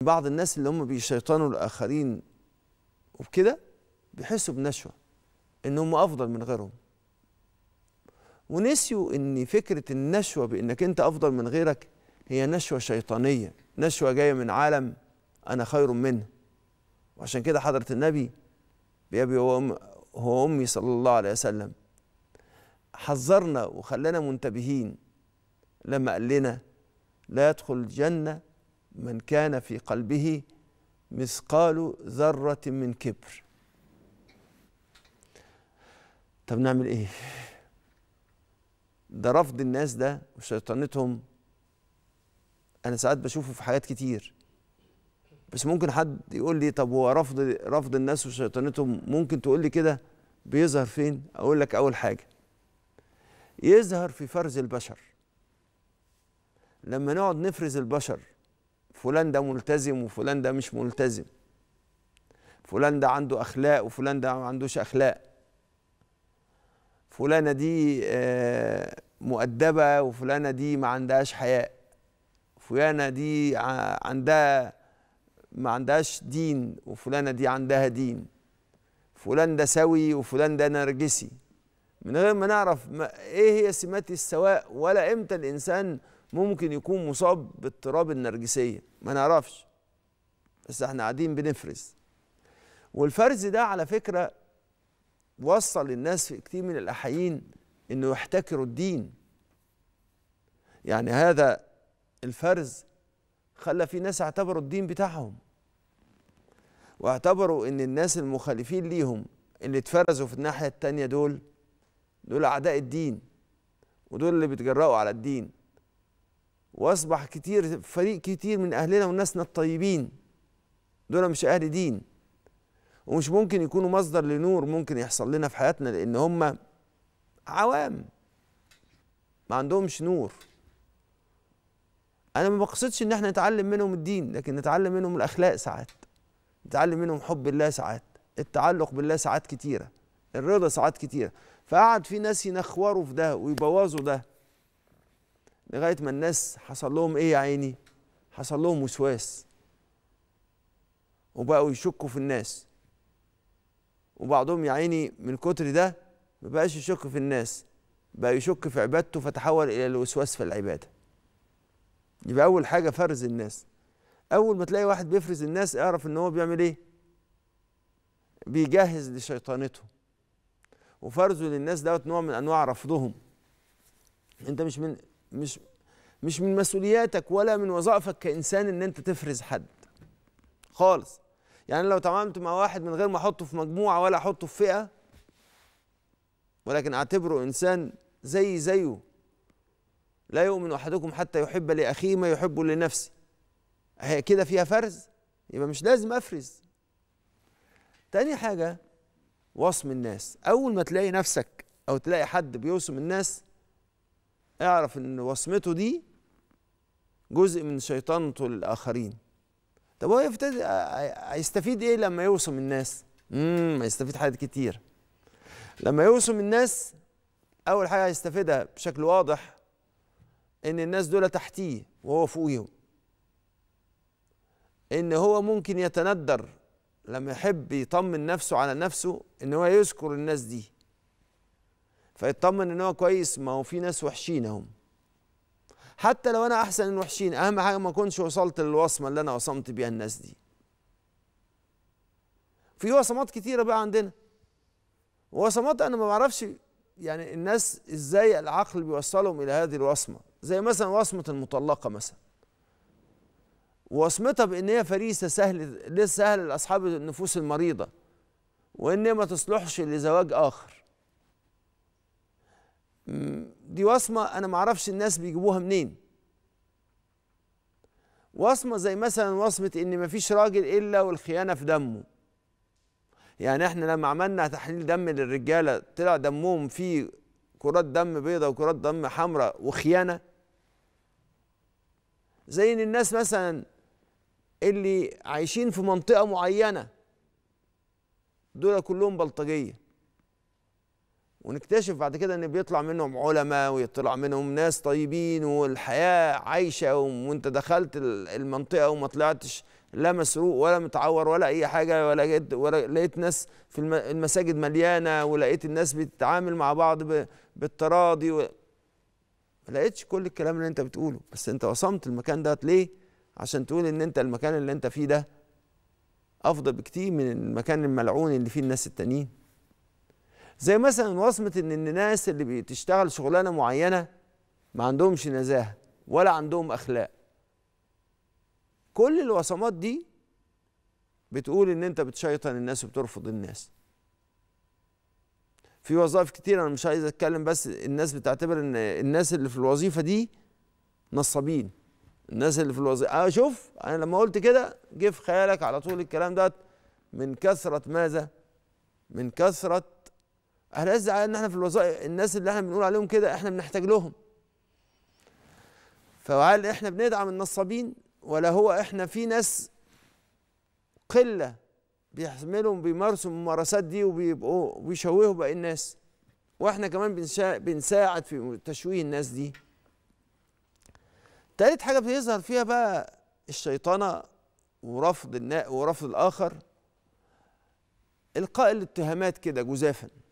بعض الناس اللي هم بيشيطنوا الاخرين وبكده بيحسوا بنشوه ان هم افضل من غيرهم ونسيوا ان فكره النشوه بانك انت افضل من غيرك هي نشوه شيطانيه نشوه جايه من عالم انا خير منه وعشان كده حضره النبي بأبي هو أمي صلى الله عليه وسلم حذرنا وخلانا منتبهين لما قال لنا لا يدخل الجنة من كان في قلبه مثقال ذرة من كبر طب نعمل ايه ده رفض الناس ده وشيطنتهم انا ساعات بشوفه في حاجات كتير بس ممكن حد يقول لي طب هو رفض رفض الناس وشيطنتهم ممكن تقول لي كده بيظهر فين اقول لك اول حاجه يظهر في فرز البشر لما نقعد نفرز البشر فلان ده ملتزم وفلان ده مش ملتزم فلان ده عنده اخلاق وفلان ده ما عندوش اخلاق فلانه دي آه، مؤدبه وفلانه دي ما عندهاش حياء فلانه دي عندها ما عندهاش دين وفلانه دي عندها دين فلان ده سوي وفلان ده نرجسي من غير ما نعرف ما ايه هي سمات السواء ولا امتى الانسان ممكن يكون مصاب باضطراب النرجسيه ما نعرفش بس احنا قاعدين بنفرز والفرز ده على فكره وصل الناس في كتير من الأحيين انه يحتكروا الدين يعني هذا الفرز خلى في ناس اعتبروا الدين بتاعهم واعتبروا ان الناس المخالفين ليهم اللي اتفرزوا في الناحيه التانيه دول دول اعداء الدين ودول اللي بيتجرأوا على الدين واصبح كتير فريق كتير من اهلنا وناسنا الطيبين دول مش اهل دين ومش ممكن يكونوا مصدر لنور ممكن يحصل لنا في حياتنا لان هم عوام ما عندهمش نور انا ما بقصدش ان احنا نتعلم منهم الدين لكن نتعلم منهم الاخلاق ساعات نتعلم منهم حب الله ساعات التعلق بالله ساعات كتيره الرضا ساعات كتيره فقعد في ناس ينخوروا في ده ويبوظوا ده لغايه ما الناس حصل لهم ايه يا عيني حصل لهم وسواس وبقوا يشكوا في الناس وبعضهم يا عيني من كتر ده ما بقاش يشك في الناس بقى يشك في عبادته فتحول الى الوسواس في العباده يبقى اول حاجه فرز الناس اول ما تلاقي واحد بيفرز الناس اعرف ان هو بيعمل ايه بيجهز لشيطانته وفرزه للناس دوت نوع من انواع رفضهم انت مش من مش مش من مسؤولياتك ولا من وظائفك كانسان ان انت تفرز حد خالص يعني لو تعاملت مع واحد من غير ما احطه في مجموعه ولا احطه في فئه ولكن اعتبره انسان زي زيه لا يؤمن احدكم حتى يحب لاخيه ما يحب لنفسه هي كده فيها فرز يبقى مش لازم افرز تاني حاجه وصم الناس اول ما تلاقي نفسك او تلاقي حد بيوصم الناس اعرف ان وصمته دي جزء من شيطنته للاخرين طب هو يفتدي هيستفيد ايه لما يوصم الناس امم هيستفيد حاجات كتير لما يوصم الناس اول حاجه هيستفيدها بشكل واضح ان الناس دول تحتيه وهو فوقيهم ان هو ممكن يتندر لما يحب يطمن نفسه على نفسه ان هو يذكر الناس دي فيطمن ان هو كويس ما هو في ناس وحشين اهم حتى لو انا احسن من وحشين اهم حاجه ما اكونش وصلت للوصمه اللي انا وصمت بيها الناس دي في وصمات كتيره بقى عندنا وصمات انا ما بعرفش يعني الناس ازاي العقل بيوصلهم الى هذه الوصمه زي مثلا وصمه المطلقه مثلا وصمتها بان هي فريسه سهل سهل لاصحاب النفوس المريضه وان ما تصلحش لزواج اخر دي وصمه انا معرفش الناس بيجيبوها منين وصمه زي مثلا وصمه ان مفيش راجل الا والخيانه في دمه يعني احنا لما عملنا تحليل دم للرجاله طلع دمهم فيه كرات دم بيضاء وكرات دم حمراء وخيانه زي ان الناس مثلا اللي عايشين في منطقه معينه دول كلهم بلطجيه ونكتشف بعد كده ان بيطلع منهم علماء ويطلع منهم ناس طيبين والحياه عايشه وانت دخلت المنطقه وما طلعتش لا مسروق ولا متعور ولا اي حاجه ولا جد ولا لقيت ناس في المساجد مليانه ولقيت الناس بتتعامل مع بعض بالتراضي و... ما لقيتش كل الكلام اللي انت بتقوله بس انت وصمت المكان ده ليه عشان تقول ان انت المكان اللي انت فيه ده افضل بكتير من المكان الملعون اللي فيه الناس التانيين زي مثلا وصمه ان الناس اللي بتشتغل شغلانه معينه ما عندهمش نزاهه ولا عندهم اخلاق كل الوصمات دي بتقول ان انت بتشيطن الناس وبترفض الناس في وظائف كتير انا مش عايز اتكلم بس الناس بتعتبر ان الناس اللي في الوظيفه دي نصابين الناس اللي في الوظيفه اه شوف انا لما قلت كده جه في خيالك على طول الكلام ده من كثره ماذا من كثره هنقاس على ان احنا في الوظائف الناس اللي احنا بنقول عليهم كده احنا بنحتاج لهم فهل احنا بندعم النصابين ولا هو احنا في ناس قله بيحملوا بيمارسوا الممارسات دي وبيبقوا بيشوهوا باقي الناس واحنا كمان بنساعد في تشويه الناس دي تالت حاجه بيظهر فيها بقى الشيطنه ورفض ورفض الاخر القاء الاتهامات كده جزافا